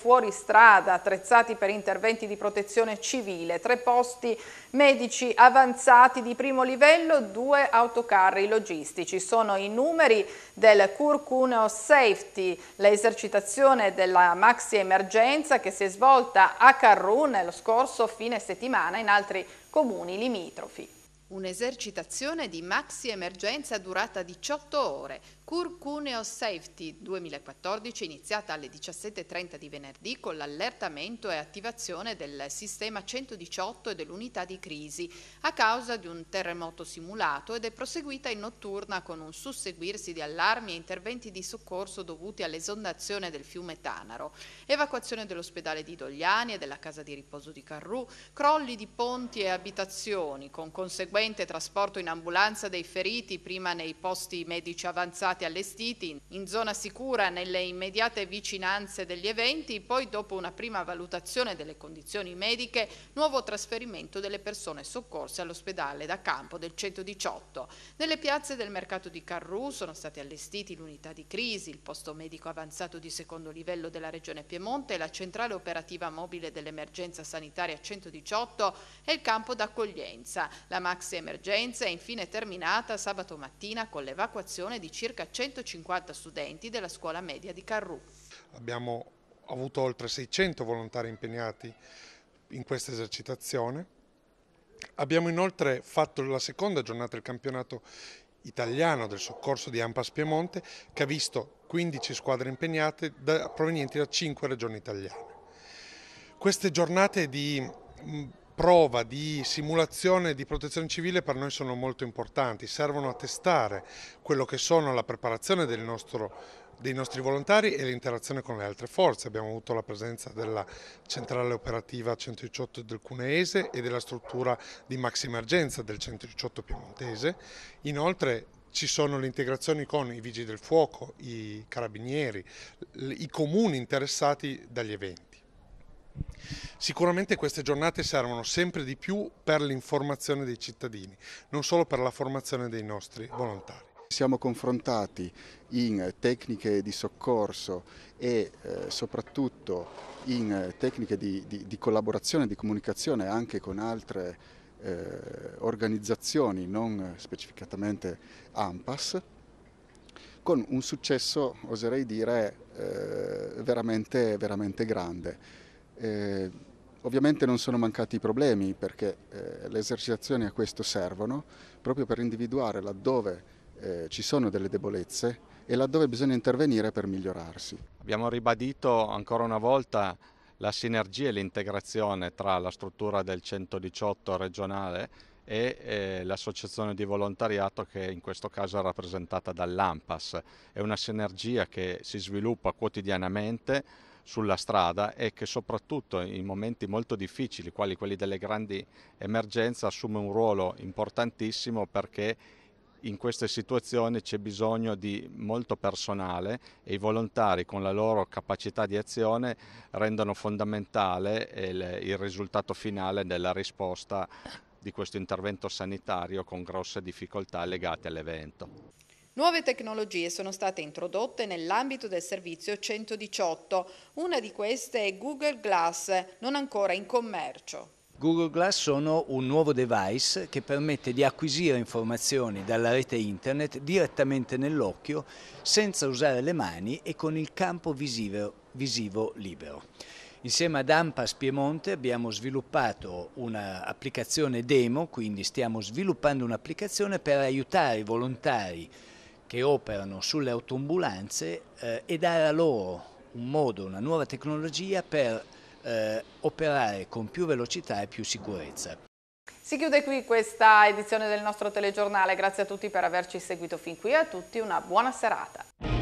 fuori strada attrezzati per interventi di protezione civile, tre posti medici avanzati di primo livello, due autocarri logistici. Sono i numeri del Curcuneo Safety, l'esercitazione della maxi emergenza che si è svolta a Carrun lo scorso fine settimana in altri comuni limitrofi. Un'esercitazione di maxi emergenza durata 18 ore, Curcuneo Safety 2014 iniziata alle 17.30 di venerdì con l'allertamento e attivazione del sistema 118 e dell'unità di crisi a causa di un terremoto simulato ed è proseguita in notturna con un susseguirsi di allarmi e interventi di soccorso dovuti all'esondazione del fiume Tanaro, evacuazione dell'ospedale di Dogliani e della casa di riposo di Carrù, crolli di ponti e abitazioni con conseguenze frequente trasporto in ambulanza dei feriti, prima nei posti medici avanzati allestiti, in zona sicura nelle immediate vicinanze degli eventi, poi dopo una prima valutazione delle condizioni mediche, nuovo trasferimento delle persone soccorse all'ospedale da campo del 118. Nelle piazze del mercato di Carrù sono stati allestiti l'unità di crisi, il posto medico avanzato di secondo livello della regione Piemonte, la centrale operativa mobile dell'emergenza sanitaria 118 e il campo d'accoglienza. La Max classi emergenza e infine terminata sabato mattina con l'evacuazione di circa 150 studenti della scuola media di Carrù. Abbiamo avuto oltre 600 volontari impegnati in questa esercitazione. Abbiamo inoltre fatto la seconda giornata del campionato italiano del soccorso di Ampas Piemonte che ha visto 15 squadre impegnate provenienti da 5 regioni italiane. Queste giornate di prova di simulazione di protezione civile per noi sono molto importanti, servono a testare quello che sono la preparazione del nostro dei nostri volontari e l'interazione con le altre forze. Abbiamo avuto la presenza della centrale operativa 118 del Cuneese e della struttura di emergenza del 118 piemontese. Inoltre ci sono le integrazioni con i vigili del fuoco, i carabinieri, i comuni interessati dagli eventi. Sicuramente queste giornate servono sempre di più per l'informazione dei cittadini, non solo per la formazione dei nostri volontari. Siamo confrontati in tecniche di soccorso e eh, soprattutto in tecniche di, di, di collaborazione e di comunicazione anche con altre eh, organizzazioni, non specificatamente AMPAS, con un successo, oserei dire, eh, veramente, veramente grande. Eh, Ovviamente non sono mancati i problemi perché eh, le esercitazioni a questo servono proprio per individuare laddove eh, ci sono delle debolezze e laddove bisogna intervenire per migliorarsi. Abbiamo ribadito ancora una volta la sinergia e l'integrazione tra la struttura del 118 regionale e eh, l'associazione di volontariato che in questo caso è rappresentata dall'AMPAS. È una sinergia che si sviluppa quotidianamente sulla strada e che soprattutto in momenti molto difficili, quali quelli delle grandi emergenze, assume un ruolo importantissimo perché in queste situazioni c'è bisogno di molto personale e i volontari con la loro capacità di azione rendono fondamentale il, il risultato finale della risposta di questo intervento sanitario con grosse difficoltà legate all'evento. Nuove tecnologie sono state introdotte nell'ambito del servizio 118. Una di queste è Google Glass, non ancora in commercio. Google Glass sono un nuovo device che permette di acquisire informazioni dalla rete internet direttamente nell'occhio senza usare le mani e con il campo visivo, visivo libero. Insieme ad Ampas Piemonte abbiamo sviluppato un'applicazione demo, quindi stiamo sviluppando un'applicazione per aiutare i volontari che operano sulle autoambulanze eh, e dare a loro un modo, una nuova tecnologia per eh, operare con più velocità e più sicurezza. Si chiude qui questa edizione del nostro telegiornale, grazie a tutti per averci seguito fin qui e a tutti una buona serata.